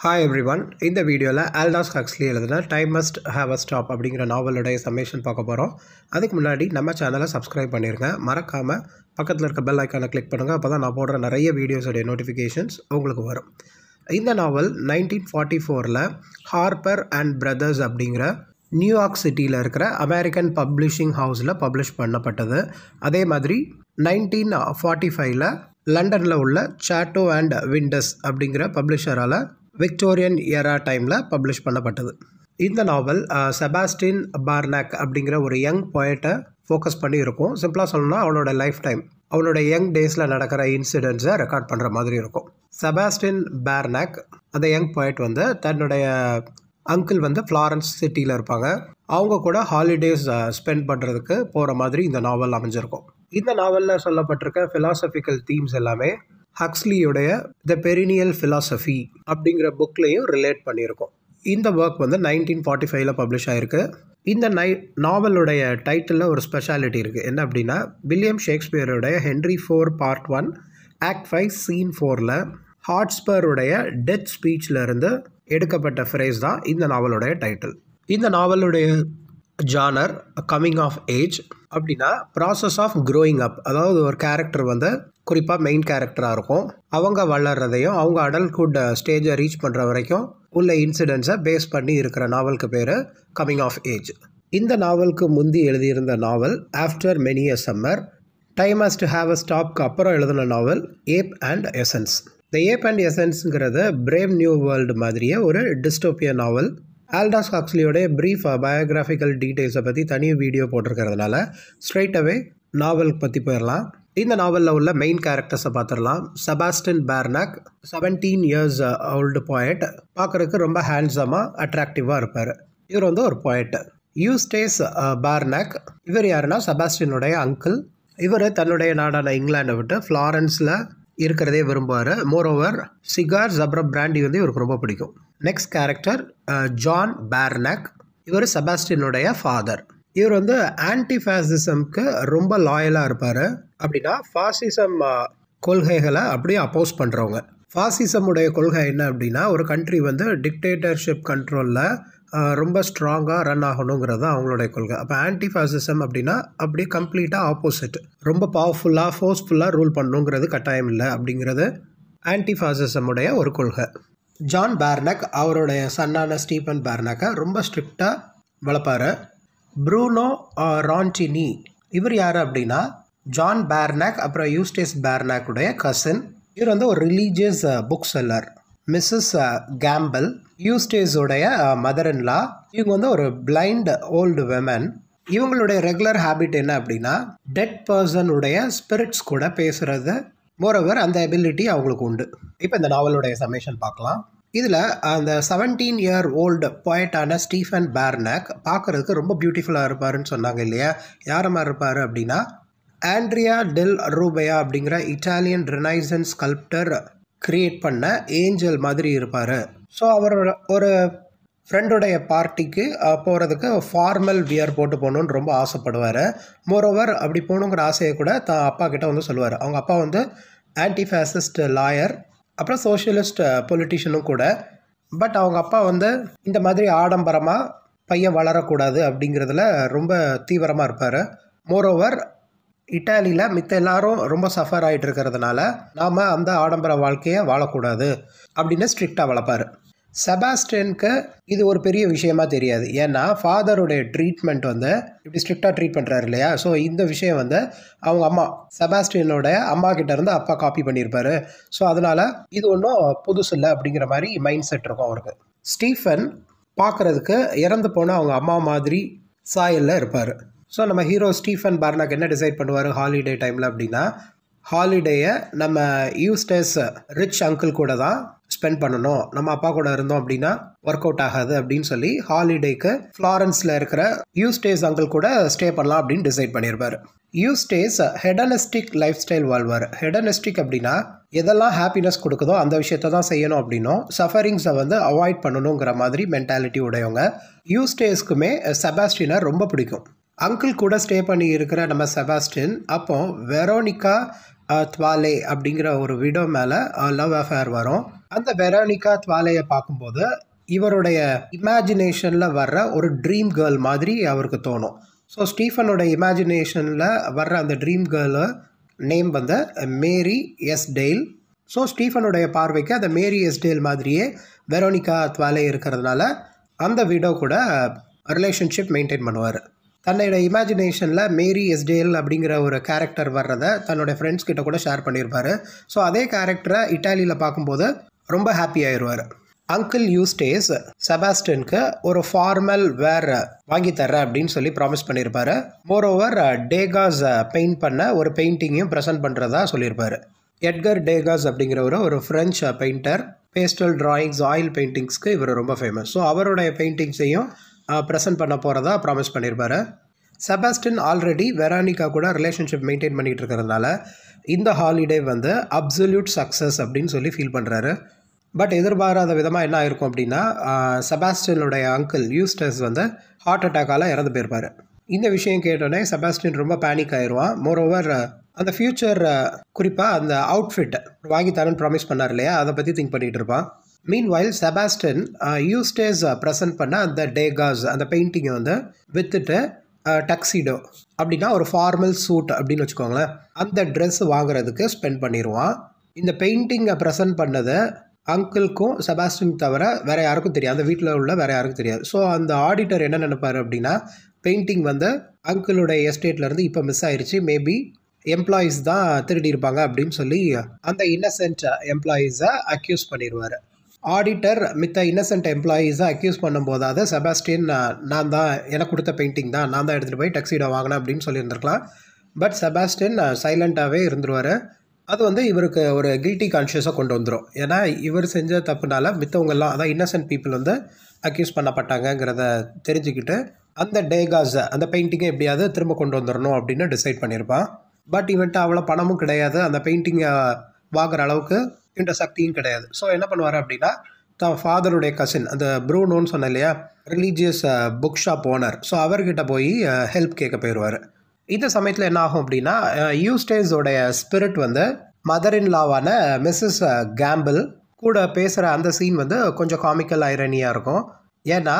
hi every one இந்த வீடியோவில் Aldous Huxley எழுதுன time must have a stop அப்படிங்கிற நாவலுடைய சமேஷன் பார்க்க போகிறோம் அதுக்கு முன்னாடி நம்ம சேனலை சப்ஸ்கிரைப் பண்ணிடுங்க மறக்காமல் பக்கத்தில் இருக்க பெல் ஐக்கானை கிளிக் பண்ணுங்கள் அப்போ தான் நான் போடுற நிறைய வீடியோஸுடைய நோட்டிஃபிகேஷன்ஸ் உங்களுக்கு வரும் இந்த நாவல் நைன்டீன் ஃபார்ட்டி ஃபோரில் ஹார்பர் அண்ட் பிரதர்ஸ் அப்படிங்கிற நியூயார்க் சிட்டியில் இருக்கிற அமெரிக்கன் பப்ளிஷிங் ஹவுஸில் பப்ளிஷ் பண்ணப்பட்டது அதே மாதிரி நைன்டீன் ஃபார்ட்டி ஃபைவ்ல லண்டனில் உள்ள சாட்டோ அண்ட் விண்டஸ் அப்படிங்கிற பப்ளிஷரால் விக்டோரியன் எரா டைமில் பப்ளிஷ் பண்ணப்பட்டது இந்த நாவல் செபாஸ்டின் பார்னாக் அப்படிங்கிற ஒரு யங் போயட்டை ஃபோக்கஸ் பண்ணி இருக்கும் சிம்பிளாக சொல்லணும்னா அவனோட லைஃப் டைம் அவனோட யங் டேஸில் நடக்கிற இன்சிடென்ட்ஸை ரெக்கார்ட் பண்ணுற மாதிரி இருக்கும் செபாஸ்டின் பேர்னாக் அந்த யங் போயட் வந்து தன்னுடைய அங்கிள் வந்து ஃப்ளாரன்ஸ் சிட்டியில் இருப்பாங்க அவங்க கூட ஹாலிடேஸ் ஸ்பெண்ட் பண்ணுறதுக்கு போகிற மாதிரி இந்த நாவல் அமைஞ்சிருக்கும் இந்த நாவலில் சொல்லப்பட்டிருக்க ஃபிலாசபிக்கல் தீம்ஸ் எல்லாமே ஹக்ஸ்லியுடைய த பெரினியல் ஃபிலாசபி அப்படிங்கிற புக்லேயும் ரிலேட் பண்ணியிருக்கோம் இந்த ஒர்க் வந்து நைன்டீன் ஃபார்ட்டி ஃபைவ்ல பப்ளிஷ் ஆகிருக்கு இந்த நை நாவலுடைய டைட்டிலில் ஒரு ஸ்பெஷாலிட்டி இருக்குது என்ன அப்படின்னா வில்லியம் ஷேக்ஸ்பியருடைய Henry four part one act five scene ஃபோரில் ஹாட்ஸ்பருடைய டெத் ஸ்பீச்சில் இருந்து எடுக்கப்பட்ட ஃப்ரேஸ் தான் இந்த நாவலுடைய டைட்டில் இந்த நாவலுடைய ஜானர் கம்மிங் ஆஃப் ஏஜ் அப்படின்னா ப்ராசஸ் ஆஃப் க்ரோயிங் அப் அதாவது ஒரு கேரக்டர் வந்து குறிப்பாக மெயின் கேரக்டராக இருக்கும் அவங்க வளர்கிறதையும் அவங்க அடல்ஹுட் ஸ்டேஜை ரீச் பண்ணுற வரைக்கும் உள்ள இன்சிடென்ட்ஸை பேஸ் பண்ணி இருக்கிற நாவலுக்கு பேர் கம்மிங் ஆஃப் ஏஜ் இந்த நாவலுக்கு முந்தி எழுதியிருந்த நாவல் after many a summer time has to have a ஸ்டாப்க்கு அப்புறம் எழுதின நாவல் ape and essence the ape and எசன்ஸுங்கிறது பிரேம் நியூ வேர்ல்டு மாதிரியே ஒரு டிஸ்டோபிய நாவல் ஆல்டாஸ் ஹாக்ஸ்லியோட ப்ரீஃப் பயோகிராஃபிக்கல் டீட்டெயில்ஸை பற்றி தனி வீடியோ போட்டிருக்கிறதுனால ஸ்ட்ரைட்டாகவே நாவல் பற்றி போயிடலாம் இந்த நாவலில் உள்ள மெயின் கேரக்டர்ஸை பார்த்துடலாம் Sebastian Barnack seventeen years old பாயிண்ட் பார்க்குறதுக்கு ரொம்ப ஹேண்ட்ஸமாக அட்ராக்டிவாக இருப்பார் இவர் வந்து ஒரு பாயட் யூஸ்டேஸ் பார்னாக் இவர் யாருன்னா செபாஸ்டினுடைய அங்கிள் இவர் தன்னுடைய நாடான இங்கிலாண்டை விட்டு ஃப்ளாரன்ஸில் இருக்கிறதே விரும்புவார் மோரோவர் சிகார் ஜப்ரப் பிராண்டி வந்து இவருக்கு ரொம்ப பிடிக்கும் நெக்ஸ்ட் கேரக்டர் ஜான் பேர்னக் இவர் செபாஸ்டினுடைய ஃபாதர் இவர் வந்து ஆன்டி ஃபேசிசம்க்கு ரொம்ப லாயலாக இருப்பார் அப்படின்னா ஃபாசிசம் uh, கொள்கைகளை அப்படியே அப்போஸ் பண்ணுறவங்க ஃபாசிசமுடைய கொள்கை என்ன அப்படின்னா ஒரு கண்ட்ரி வந்து டிக்டேட்டர்ஷிப் கண்ட்ரோலில் uh, ரொம்ப ஸ்ட்ராங்காக ரன் ஆகணுங்கிறது அவங்களுடைய கொள்கை அப்போ ஆன்டி ஃபாசிசம் அப்படின்னா அப்படியே கம்ப்ளீட்டாக ஆப்போசிட் ரொம்ப பவர்ஃபுல்லாக ஃபோர்ஸ்ஃபுல்லாக ரூல் பண்ணணுங்கிறது கட்டாயம் இல்லை அப்படிங்கிறது ஆன்டி ஃபாசிசமுடைய ஒரு கொள்கை ஜான் பேர்னக் அவருடைய சன்னான ஸ்டீபன் பேர்னக்கை ரொம்ப ஸ்ட்ரிக்டாக வளர்ப்பார் ப்ரூனோ ரான்டினி இவர் யார் அப்படின்னா ஜான் பேர்னாக் அப்புறம் யூஸ்டேஸ் பேர்னாக்குடைய கசின் இவர் வந்து ஒரு religious book seller Mrs Gamble யூஸ்டேஸுடைய மதர் இன்லா இவங்க வந்து ஒரு பிளைண்ட் ஓல்டு விமன் இவங்களுடைய ரெகுலர் ஹேபிட் என்ன அப்படின்னா டெட் பர்சனுடைய ஸ்பிரிட்ஸ் கூட பேசுகிறது மோரோவர் அந்த எபிலிட்டி அவங்களுக்கு உண்டு இப்போ இந்த நாவலுடைய சமேஷன் பார்க்கலாம் இதில் அந்த செவன்டீன் இயர் ஓல்டு போய்ட்டான ஸ்டீஃபன் பேர்னக் பார்க்குறதுக்கு ரொம்ப பியூட்டிஃபுல்லாக இருப்பாருன்னு சொன்னாங்க இல்லையா யார் மாதிரி இருப்பார் அப்படின்னா ஆண்ட்ரியா டெல் ரூபயா அப்படிங்கிற இட்டாலியன் ரினைசன் ஸ்கல்ப்டர் கிரியேட் பண்ண ஏஞ்சல் மாதிரி இருப்பார் ஸோ அவரோட ஒரு ஃப்ரெண்டுடைய பார்ட்டிக்கு போகிறதுக்கு ஃபார்மல் வியர் போட்டு போகணுன்னு ரொம்ப ஆசைப்படுவார் மோரோவர் அப்படி போகணுங்கிற ஆசையை கூட தான் அப்பா கிட்டே வந்து சொல்லுவார் அவங்க அப்பா வந்து ஆன்டி ஃபேசிஸ்ட் லாயர் அப்புறம் சோஷியலிஸ்ட் பொலிட்டிஷியனும் கூட பட் அவங்க அப்பா வந்து இந்த மாதிரி ஆடம்பரமாக பையன் வளரக்கூடாது அப்படிங்கிறதுல ரொம்ப தீவிரமாக இருப்பார் மோரோவர் இட்டாலியில் மித்த எல்லாரும் ரொம்ப சஃபர் ஆகிட்டு இருக்கிறதுனால நாம் அந்த ஆடம்பர வாழ்க்கையை வாழக்கூடாது அப்படின்னு ஸ்ட்ரிக்டாக வளர்ப்பார் செபாஸ்டியனுக்கு இது ஒரு பெரிய விஷயமா தெரியாது ஏன்னா ஃபாதருடைய ட்ரீட்மெண்ட் வந்து இப்படி ஸ்ட்ரிக்டாக ட்ரீட் பண்ணுறாரு இல்லையா ஸோ இந்த விஷயம் வந்து அவங்க அம்மா செபாஸ்டியனோட அம்மா கிட்ட இருந்து அப்பா காப்பி பண்ணியிருப்பாரு ஸோ அதனால் இது ஒன்றும் புதுசு இல்லை அப்படிங்கிற மாதிரி மைண்ட் செட் இருக்கும் அவருக்கு ஸ்டீஃபன் பார்க்குறதுக்கு இறந்து போன அவங்க அம்மா மாதிரி சாயலில் இருப்பார் ஸோ நம்ம ஹீரோ ஸ்டீஃபன் பார்னாக் என்ன டிசைட் பண்ணுவார் ஹாலிடே டைமில் அப்படின்னா ஹாலிடேயை நம்ம யூஸ்டர்ஸ் ரிச் அங்கிள் கூட தான் ஸ்பெண்ட் பண்ணணும் நம்ம அப்பா கூட இருந்தோம் அப்படின்னா ஒர்க் அவுட் ஆகாது அப்படின்னு சொல்லி ஹாலிடேக்கு ஃப்ளாரன்ஸில் இருக்கிற யூஸ்டேஸ் அங்கிள் கூட ஸ்டே பண்ணலாம் அப்படின்னு டிசைட் பண்ணியிருப்பார் யூஸ்டேஸ் ஹெடனிஸ்டிக் லைஃப் ஸ்டைல் வாழ்வார் ஹெடனிஸ்டிக் அப்படின்னா எதெல்லாம் ஹாப்பினஸ் கொடுக்குதோ அந்த விஷயத்த தான் செய்யணும் அப்படின்னும் சஃபரிங்ஸை வந்து அவாய்ட் பண்ணணுங்கிற மாதிரி மென்டாலிட்டி உடையவங்க யூஸ்டேஸ்க்குமே செபாஸ்டினா ரொம்ப பிடிக்கும் அங்கிள் கூட ஸ்டே பண்ணி இருக்கிற நம்ம செபாஸ்டின் அப்போ வெரோனிகா துவாலே அப்படிங்கிற ஒரு விடோ மேலே லவ் அஃபேர் வரும் அந்த வெரானிகா துவாலையை பார்க்கும்போது இவருடைய இமேஜினேஷனில் வர்ற ஒரு ட்ரீம் கேர்ள் மாதிரி அவருக்கு தோணும் ஸோ ஸ்டீஃபனோட இமேஜினேஷனில் வர்ற அந்த ட்ரீம் கேர்ளு நேம் வந்து மேரி எஸ் டெய்ல் ஸோ ஸ்டீஃபனுடைய பார்வைக்கு அந்த மேரி எஸ் டெய்ல் மாதிரியே வெரோனிகா துவாலே இருக்கிறதுனால அந்த வீடோ கூட ரிலேஷன்ஷிப் மெயின்டைன் பண்ணுவார் தன்னோட இமேஜினேஷனில் மேரி எஸ்டேல் அப்படிங்கிற ஒரு கேரக்டர் வர்றதை தன்னோட ஃப்ரெண்ட்ஸ் கிட்ட கூட ஷேர் பண்ணியிருப்பாரு ஸோ அதே கேரக்டரை இட்டாலியில் பார்க்கும்போது ரொம்ப ஹாப்பி ஆயிடுவார் அங்கிள் யூஸ்டேஸ் செபாஸ்டனுக்கு ஒரு ஃபார்மல் வேர் வாங்கி தர்ற அப்படின்னு சொல்லி ப்ராமிஸ் பண்ணியிருப்பாரு மோர் ஓவர் டேகாஸ் பெயிண்ட் பண்ண ஒரு பெயிண்டிங்கையும் ப்ரெசென்ட் பண்ணுறதா சொல்லியிருப்பார் எட்கர் டேகாஸ் அப்படிங்கிற ஒரு French painter pastel drawings oil பெயிண்டிங்ஸ்க்கு இவர் ரொம்ப ஃபேமஸ் ஸோ அவருடைய பெயிண்டிங்ஸையும் ப்ரெசென்ட் பண்ண போகிறதா ப்ராமிஸ் பண்ணியிருப்பார் செபாஸ்டின் ஆல்ரெடி வெரானிகா கூட ரிலேஷன்ஷிப் மெயின்டைன் பண்ணிகிட்டு இருக்கிறதுனால இந்த ஹாலிடே வந்து அப்சல்யூட் சக்ஸஸ் அப்படின்னு சொல்லி ஃபீல் பண்ணுறாரு பட் எதிர்பாராத விதமாக என்ன ஆயிருக்கும் அப்படின்னா செபாஸ்டினுடைய அங்கிள் யூஸ்டஸ் வந்து ஹார்ட் அட்டாக்கால் இறந்து போயிருப்பார் இந்த விஷயம் கேட்டோடனே செபாஸ்டின் ரொம்ப பேனிக் ஆயிடுவான் மோரோவர் அந்த ஃப்யூச்சர் குறிப்பாக அந்த அவுட்ஃபிட் வாங்கி தரேன்னு ப்ராமிஸ் பண்ணார் இல்லையா அதை பற்றி திங்க் பண்ணிகிட்டு இருப்பான் meanwhile Sebastian Eustace present பண்ண அந்த டேகாஸ் அந்த பெயிண்டிங்கை வந்து விற்றுட்டு டக்ஸிடோ அப்படின்னா ஒரு ஃபார்மல் சூட் அப்படின்னு வச்சுக்கோங்களேன் அந்த ட்ரெஸ் வாங்குறதுக்கு ஸ்பெண்ட் பண்ணிடுவான் இந்த பெயிண்டிங்கை ப்ரெசென்ட் பண்ணதை அங்கிள்க்கும் செபாஸ்டின் தவிர வேறு யாருக்கும் தெரியாது அந்த வீட்டில் உள்ள வேற யாருக்கும் தெரியாது ஸோ அந்த ஆடிட்டர் என்ன நினைப்பார் அப்படின்னா பெயிண்டிங் வந்து அங்கிளுடைய எஸ்டேட்லேருந்து இப்போ மிஸ் ஆயிடுச்சு மேபி எம்ப்ளாயீஸ் தான் திருடி இருப்பாங்க அப்படின்னு சொல்லி அந்த இன்னசென்ட் எம்ப்ளாயீஸை அக்யூஸ் பண்ணிடுவார் ஆடிட்டர் மித்த இன்னசென்ட் எம்ப்ளாயீஸை அக்யூஸ் பண்ணும்போதாவது செபாஸ்டின் நான் தான் எனக்கு கொடுத்த பெயிண்டிங் தான் நான் தான் எடுத்துகிட்டு போய் டெக்ஸிடோ வாங்கினேன் அப்படின்னு சொல்லியிருந்திருக்கலாம் பட் செபாஸ்டின் சைலண்ட்டாகவே இருந்துருவார் அது வந்து இவருக்கு ஒரு கில்ட்டி கான்ஷியஸாக கொண்டு வந்துடும் ஏன்னா இவர் செஞ்ச தப்புனால மித்தவங்கள்லாம் அதான் இன்னசென்ட் பீப்புள் வந்து அக்யூஸ் பண்ணப்பட்டாங்கங்கிறத தெரிஞ்சுக்கிட்டு அந்த டேகாஸை அந்த பெயிண்டிங்கை எப்படியாவது திரும்ப கொண்டு வந்துடணும் அப்படின்னு டிசைட் பண்ணியிருப்பான் பட் இவன்ட்டு அவ்வளோ பணமும் கிடையாது அந்த பெயிண்டிங்கை வாங்குற அளவுக்கு இந்த சக்தியும் கிடையாது ஸோ என்ன பண்ணுவார் அப்படின்னா தான் ஃபாதருடைய கசின் அந்த ப்ரூனோன்னு சொன்ன இல்லையா religious book shop owner so அவர்கிட்ட போய் ஹெல்ப் கேட்க போயிடுவார் இந்த சமயத்தில் என்ன ஆகும் அப்படின்னா யூஸ்டேஸோடைய ஸ்பிரிட் வந்து மதர் இன் லாவான மிஸ்ஸஸ் கேம்பிள் கூட பேசுகிற அந்த சீன் வந்து கொஞ்சம் காமிக்கல் ஐரனியாக இருக்கும் ஏன்னா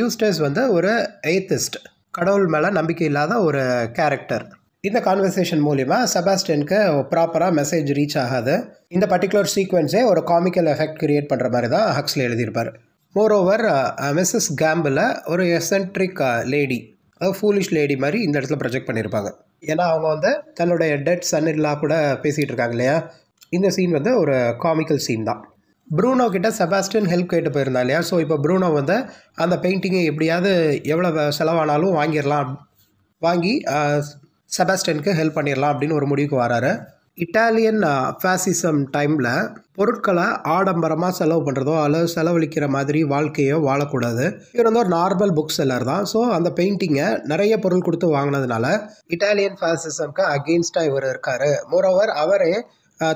யூஸ்டேஸ் வந்து ஒரு எய்த்திஸ்ட் கடவுள் மேலே நம்பிக்கை இல்லாத ஒரு கேரக்டர் இந்த கான்வர்சேஷன் மூலிமா செபாஸ்டியனுக்கு ப்ராப்பராக மெசேஜ் ரீச் ஆகாது இந்த பர்டிகுலர் சீக்வன்ஸே ஒரு காமிக்கல் எஃபெக்ட் கிரியேட் பண்ணுற மாதிரி தான் ஹக்ஸில் எழுதியிருப்பார் மோரோவர் மிஸ்ஸஸ் கேம்பில் ஒரு எசென்ட்ரிக் லேடி ஃபூலிஷ் லேடி மாதிரி இந்த இடத்துல ப்ரொஜெக்ட் பண்ணியிருப்பாங்க ஏன்னா அவங்க வந்து தன்னுடைய டெட் சன் இல்லா கூட பேசிகிட்டு இருக்காங்க இல்லையா இந்த சீன் வந்து ஒரு காமிக்கல் சீன் தான் ப்ரூனோ கிட்ட செபாஸ்டியன் ஹெல்ப் கேட்டு போயிருந்தா இல்லையா ஸோ இப்போ ப்ரூனோ வந்து அந்த பெயிண்டிங்கை எப்படியாவது எவ்வளோ செலவானாலும் வாங்கிடலாம் வாங்கி செபாஸ்டியனுக்கு ஹெல்ப் பண்ணிடலாம் அப்படின்னு ஒரு முடிவுக்கு வராரு இட்டாலியன் ஃபேசிசம் டைமில் பொருட்களை ஆடம்பரமாக செலவு பண்ணுறதோ அல்லது செலவழிக்கிற மாதிரி வாழ்க்கையோ வாழக்கூடாது இவர் வந்து ஒரு நார்மல் புக் செல்லர் தான் ஸோ அந்த பெயிண்டிங்கை நிறைய பொருள் கொடுத்து வாங்கினதுனால இட்டாலியன் ஃபேசிசம்க்கு அகெயின்ஸ்டாக இவர் இருக்கார் மோரோவர் அவரே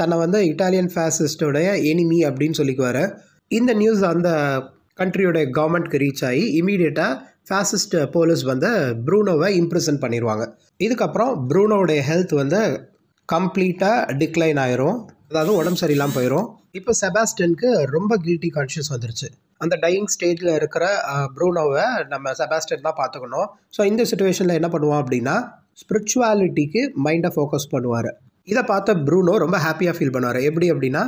தன்னை வந்து இட்டாலியன் ஃபேசிஸ்டோடைய எனிமி அப்படின்னு சொல்லிக்குவார் இந்த நியூஸ் அந்த கண்ட்ரியோடைய கவர்மெண்ட்க்கு ரீச் ஆகி இமீடியட்டாக ஃபேசிஸ்ட் போலீஸ் வந்து ப்ரூனோவை இம்ப்ரெசன் பண்ணிடுவாங்க இதுக்கப்புறம் ப்ரூனோவுடைய ஹெல்த் வந்து கம்ப்ளீட்டாக டிக்ளைன் ஆயிரும் அதாவது உடம்பு சரியில்லாம் போயிடும் இப்போ செபாஸ்டனுக்கு ரொம்ப கில்ட்டி கான்ஷியஸ் வந்துருச்சு அந்த டையிங் ஸ்டேஜில் இருக்கிற ப்ரூனோவை நம்ம செபாஸ்டன் தான் பார்த்துக்கணும் ஸோ இந்த சுச்சுவேஷனில் என்ன பண்ணுவோம் அப்படின்னா ஸ்பிரிச்சுவாலிட்டிக்கு மைண்டை ஃபோக்கஸ் பண்ணுவார் இதை பார்த்த ப்ரூனோ ரொம்ப ஹாப்பியாக ஃபீல் பண்ணுவார் எப்படி அப்படின்னா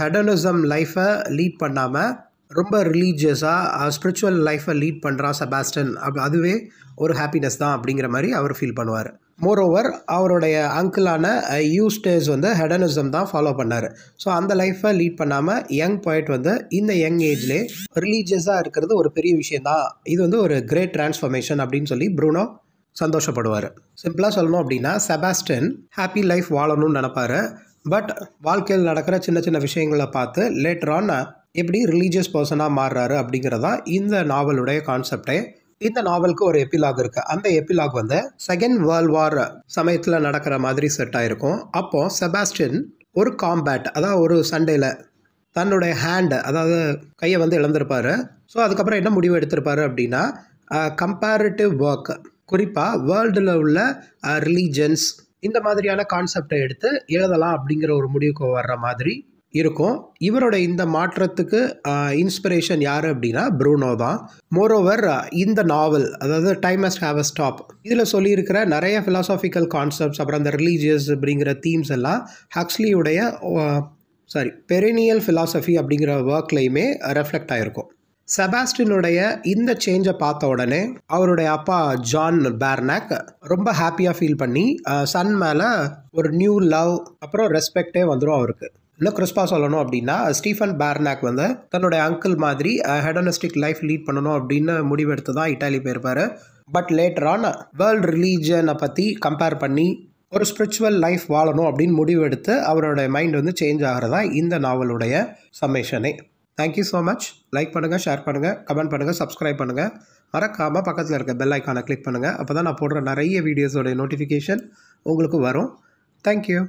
ஹெடனிசம் லைஃப்பை லீட் பண்ணாமல் ரொம்ப ரிலீஜியஸாக ஸ்பிரிச்சுவல் லைஃப்பை லீட் பண்ணுறான் செபாஸ்டன் அப் அதுவே ஒரு ஹாப்பினஸ் தான் அப்படிங்கிற மாதிரி அவர் ஃபீல் பண்ணுவார் மோரோவர் அவருடைய அங்கிளான யூஸ்டேஸ் வந்து ஹெடனிசம் தான் ஃபாலோ பண்ணார் ஸோ அந்த லைஃப்பை லீட் பண்ணாமல் யங் பாயிண்ட் வந்து இந்த யங் ஏஜ்லேயே ரிலீஜியஸாக இருக்கிறது ஒரு பெரிய விஷயந்தான் இது வந்து ஒரு கிரேட் டிரான்ஸ்ஃபர்மேஷன் அப்படின்னு சொல்லி ப்ரூனோ சந்தோஷப்படுவார் சிம்பிளாக சொல்லணும் அப்படின்னா செபாஸ்டன் ஹாப்பி லைஃப் வாழணும்னு நினப்பார் பட் வாழ்க்கையில் நடக்கிற சின்ன சின்ன விஷயங்களை பார்த்து லேட்டர் எப்படி ரிலீஜியஸ் பர்சனாக மாறுறாரு அப்படிங்கிறதா இந்த நாவலுடைய கான்செப்டே இந்த நாவலுக்கு ஒரு எபிலாக் இருக்குது அந்த எபிலாக் வந்து செகண்ட் வேர்ல்ட் வார் சமயத்தில் நடக்கிற மாதிரி செட் ஆயிருக்கும் அப்போது செபாஸ்டின் ஒரு காம்பேட் அதாவது ஒரு சண்டையில் தன்னுடைய ஹேண்டு அதாவது கையை வந்து இழந்திருப்பாரு ஸோ அதுக்கப்புறம் என்ன முடிவு எடுத்திருப்பாரு அப்படின்னா கம்பேரிட்டிவ் ஒர்க் குறிப்பாக வேர்ல்டில் உள்ள ரிலீஜன்ஸ் இந்த மாதிரியான கான்செப்டை எடுத்து எழுதலாம் அப்படிங்கிற ஒரு முடிவுக்கு வர்ற மாதிரி இருக்கும் இவரோட இந்த மாற்றத்துக்கு இன்ஸ்பிரேஷன் யார் அப்படின்னா ப்ரூனோ தான் மோரோவர் இந்த நாவல் அதாவது time as have a stop இதில் சொல்லியிருக்கிற நிறைய ஃபிலாசாஃபிக்கல் கான்செப்ட்ஸ் அப்புறம் அந்த ரிலீஜியஸ் அப்படிங்கிற தீம்ஸ் எல்லாம் ஹக்ஸ்லியுடைய சாரி பெரினியல் ஃபிலாசபி அப்படிங்கிற ஒர்க்லையுமே ரெஃப்ளெக்ட் ஆகிருக்கும் செபாஸ்டினுடைய இந்த சேஞ்சை பார்த்த உடனே அவருடைய அப்பா ஜான் பேர்னாக் ரொம்ப ஹாப்பியாக ஃபீல் பண்ணி சன் மேலே ஒரு நியூ லவ் அப்புறம் ரெஸ்பெக்டே வந்துடும் அவருக்கு இல்லை கிறிஸ்பா சொல்லணும் அப்படின்னா ஸ்டீஃபன் பேர்னாக் வந்து தன்னுடைய அங்கிள் மாதிரி ஹெடனிஸ்டிக் லைஃப் லீட் பண்ணணும் அப்படின்னு முடிவெடுத்து தான் இட்டாலி போயிருப்பார் பட் ஆன் வேர்ல்ட் ரிலீஜனை பற்றி கம்பேர் பண்ணி ஒரு ஸ்பிரிச்சுவல் லைஃப் வாழணும் அப்படின்னு முடிவெடுத்து அவரோட மைண்ட் வந்து சேஞ்ச் ஆகிறதா இந்த நாவலுடைய சம்மேஷனே தேங்க்யூ ஸோ மச் லைக் பண்ணுங்கள் ஷேர் பண்ணுங்கள் கமெண்ட் பண்ணுங்கள் சப்ஸ்கிரைப் பண்ணுங்கள் மறக்காமல் பக்கத்தில் இருக்க பெல் ஐக்கானை கிளிக் பண்ணுங்கள் அப்போ தான் நான் போடுற நிறைய வீடியோஸோடைய நோட்டிஃபிகேஷன் உங்களுக்கு வரும் தேங்க்யூ